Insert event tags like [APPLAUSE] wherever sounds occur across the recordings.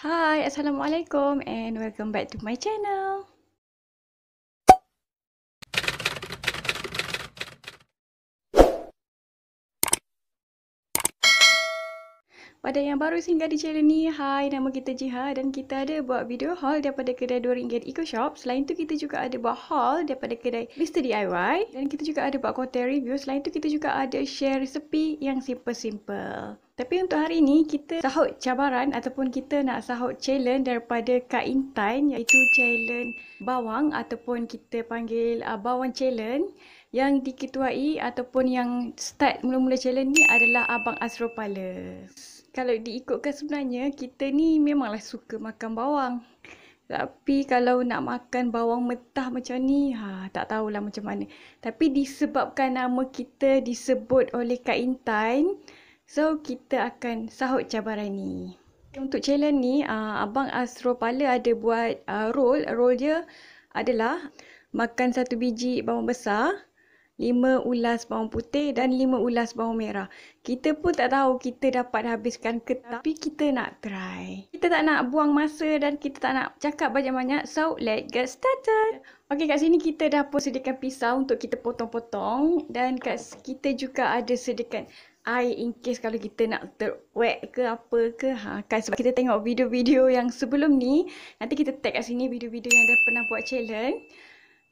Hi, Assalamualaikum and welcome back to my channel. Pada yang baru sehingga di channel ni, hai nama kita Jiha dan kita ada buat video haul daripada kedai RM2 Eco Shop. Selain tu kita juga ada buat haul daripada kedai Mr. DIY dan kita juga ada buat kotel review. Selain tu kita juga ada share resepi yang simple-simple. Tapi untuk hari ini kita sahut cabaran ataupun kita nak sahut challenge daripada Kak Intan iaitu challenge bawang ataupun kita panggil uh, bawang challenge yang diketuai ataupun yang start mula-mula challenge ni adalah Abang Astro Palace kalau diikutkan sebenarnya kita ni memanglah suka makan bawang. Tapi kalau nak makan bawang mentah macam ni, ha tak tahulah macam mana. Tapi disebabkan nama kita disebut oleh Kak Intan, so kita akan sahut cabaran ni. Untuk challenge ni, ah, abang Astro Pala ada buat uh, ah, roll Role dia adalah makan satu biji bawang besar, 5 ulas bawang putih dan 5 ulas bawang merah. Kita pun tak tahu kita dapat habiskan ke tapi kita nak try. Kita tak nak buang masa dan kita tak nak cakap banyak-banyak. So, let's get started. Okey, kat sini kita dah pun sediakan pisau untuk kita potong-potong. Dan kat kita juga ada sediakan air in case kalau kita nak terwet ke apa ke. Ha, kan sebab kita tengok video-video yang sebelum ni. Nanti kita tag kat sini video-video yang dah pernah buat challenge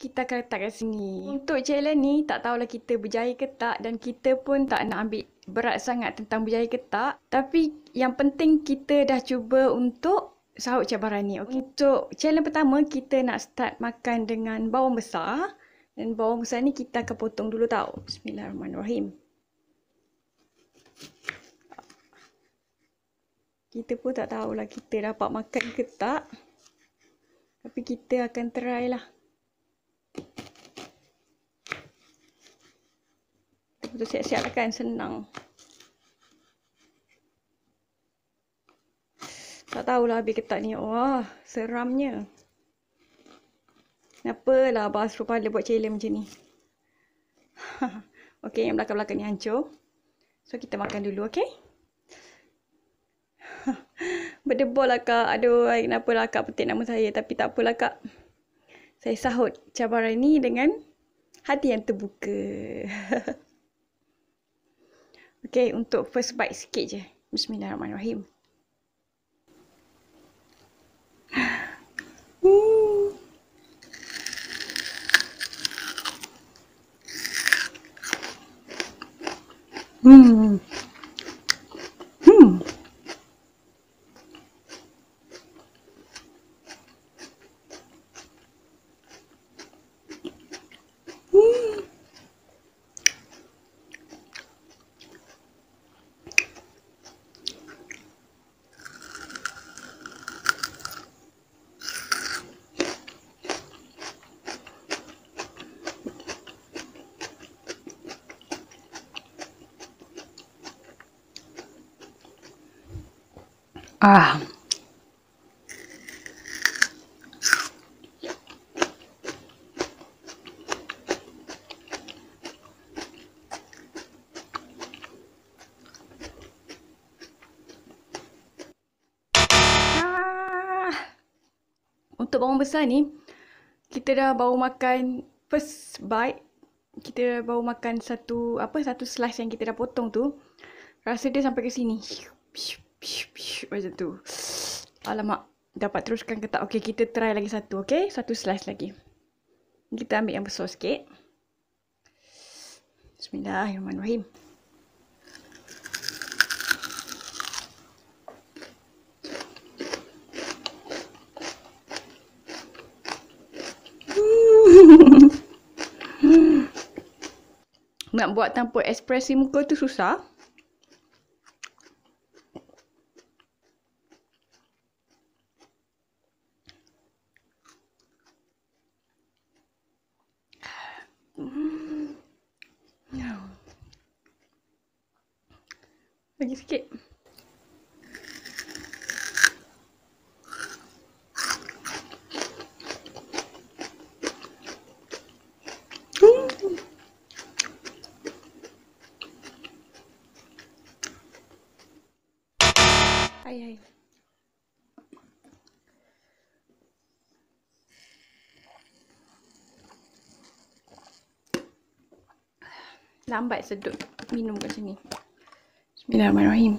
kita akan letak kat sini. Untuk challenge ni, tak tahulah kita berjaya ke tak dan kita pun tak nak ambil berat sangat tentang berjaya ke tak. Tapi yang penting kita dah cuba untuk sahut cabaran ni. Okay. Untuk challenge pertama, kita nak start makan dengan bawang besar. Dan bawang besar ni kita akan potong dulu tau. Bismillahirrahmanirrahim. Kita pun tak tahulah kita dapat makan ke tak. Tapi kita akan try lah. betul-betul siap-siap kan senang. Tak tahulah habis ketat ni. Wah, seramnya. Kenapalah bahas rupanya buat cele macam ni. [LAUGHS] okay, yang belakang-belakang ni hancur. So, kita makan dulu, okay? [LAUGHS] Berdebol lah, Kak. Aduh, kenapalah Kak petik nama saya. Tapi tak apalah, Kak. Saya sahut cabaran ni dengan hati yang terbuka. [LAUGHS] Okay, untuk first bite sikit je. Bismillahirrahmanirrahim. [SIGHS] Hmm. Hmm. Ah. ah. Untuk bawang besar ni, kita dah baru makan first bite. Kita dah baru makan satu apa satu slice yang kita dah potong tu. Rasa dia sampai ke sini macam tu. Alamak, dapat teruskan ke tak? Okey, kita try lagi satu, okey? Satu slice lagi. Kita ambil yang besar sikit. Bismillahirrahmanirrahim. [LAUGHS] Nak buat tanpa ekspresi muka tu susah. Lagi sikit. Ay, ay. lambat sedut minum kat sini. Bismillahirrahmanirrahim.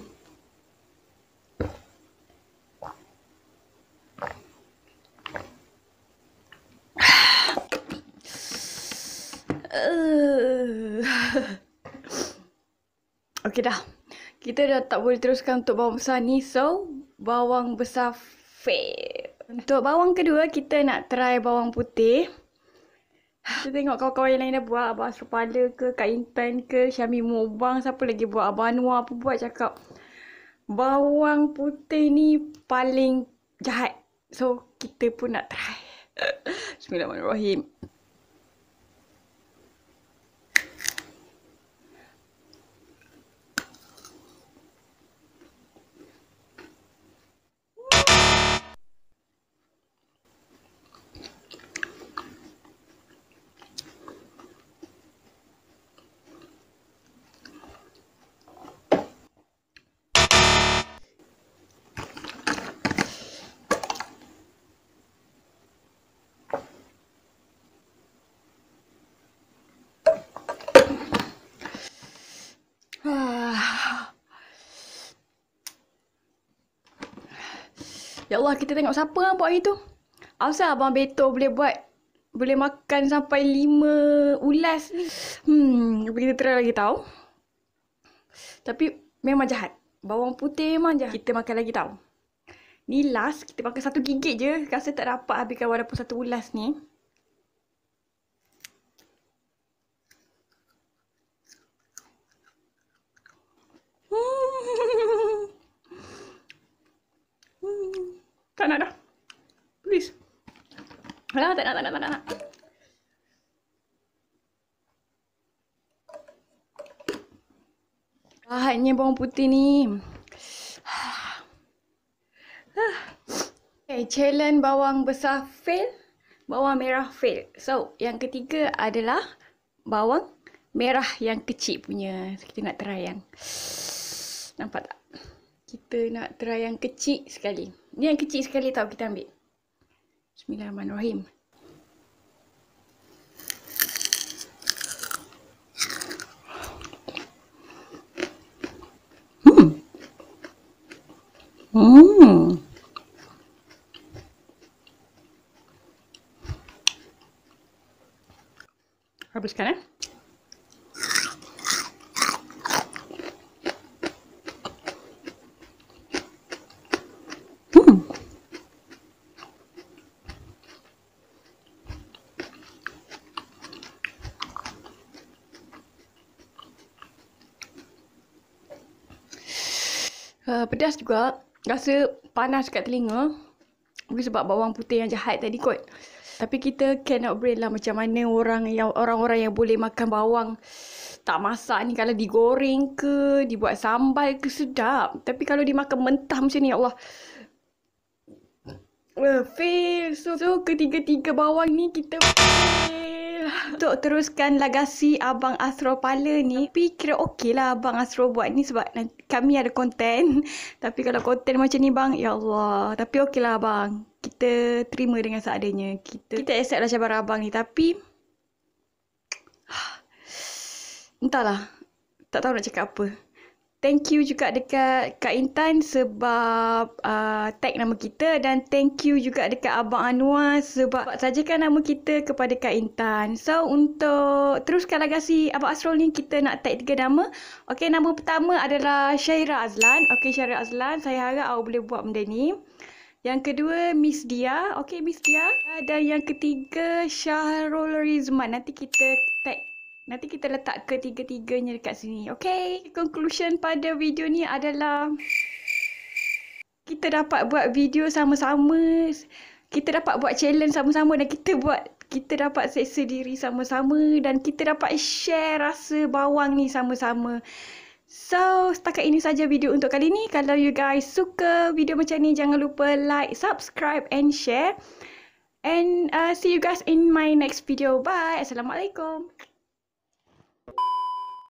[SIGHS] Okay dah. Kita dah tak boleh teruskan untuk bawang besar ni. So, bawang besar fail. Untuk bawang kedua, kita nak try bawang putih. Kita tengok kawan-kawan yang lain dah buat Abang Serpala ke, Kak Intan ke, Syami Mubang Siapa lagi buat, Abang Anwar apa buat cakap Bawang putih ni paling jahat So kita pun nak try [LAUGHS] Bismillahirrahmanirrahim Ya Allah, kita tengok siapa yang buat hari tu. Asal Abang Beto boleh buat, boleh makan sampai lima ulas ni. Hmm, kita try lagi tau. Tapi memang jahat. Bawang putih memang jahat. Kita makan lagi tau. Ni last, kita pakai satu gigit je. Rasa tak dapat habiskan walaupun satu ulas ni. Tak nak dah. Please. Alah, tak nak, tak nak, tak nak. Ah, nak. bawang putih ni. [SIGHS] Okay, challenge bawang besar fail. Bawang merah fail. So, yang ketiga adalah bawang merah yang kecil punya. So, kita nak try yang. Nampak tak? Kita nak try yang kecil sekali. Ni yang kecil sekali tau kita ambil. Bismillahirrahmanirrahim. Hmm. Hmm. Habiskan eh. Uh, pedas juga. Rasa panas kat telinga. Mungkin sebab bawang putih yang jahat tadi kot. Tapi kita cannot brain lah macam mana orang yang orang-orang yang boleh makan bawang tak masak ni kalau digoreng ke, dibuat sambal ke sedap. Tapi kalau dimakan mentah macam ni ya Allah. Uh, fail. So, so ketiga-tiga bawang ni kita fail untuk teruskan lagasi Abang Astro Pala ni. Tapi kira okey lah Abang Astro buat ni sebab kami ada konten. [LAUGHS] Tapi kalau konten macam ni bang, ya Allah. Tapi okey lah Abang. Kita terima dengan seadanya. Kita, kita accept lah cabaran Abang ni. Tapi... [SIGHS] Entahlah. Tak tahu nak cakap apa thank you juga dekat Kak Intan sebab uh, tag nama kita dan thank you juga dekat Abang Anwar sebab sajakan nama kita kepada Kak Intan. So untuk teruskan legasi Abang Asrul ni kita nak tag tiga nama. Okay nama pertama adalah Syaira Azlan. Okay Syaira Azlan saya harap awak boleh buat benda ni. Yang kedua Miss Dia. Okay Miss Dia. Dan yang ketiga Syahrul Rizman. Nanti kita tag Nanti kita letak ketiga-tiganya dekat sini. Okay. Conclusion pada video ni adalah kita dapat buat video sama-sama. Kita dapat buat challenge sama-sama dan kita buat kita dapat seksa diri sama-sama dan kita dapat share rasa bawang ni sama-sama. So, setakat ini saja video untuk kali ni. Kalau you guys suka video macam ni, jangan lupa like, subscribe and share. And uh, see you guys in my next video. Bye. Assalamualaikum.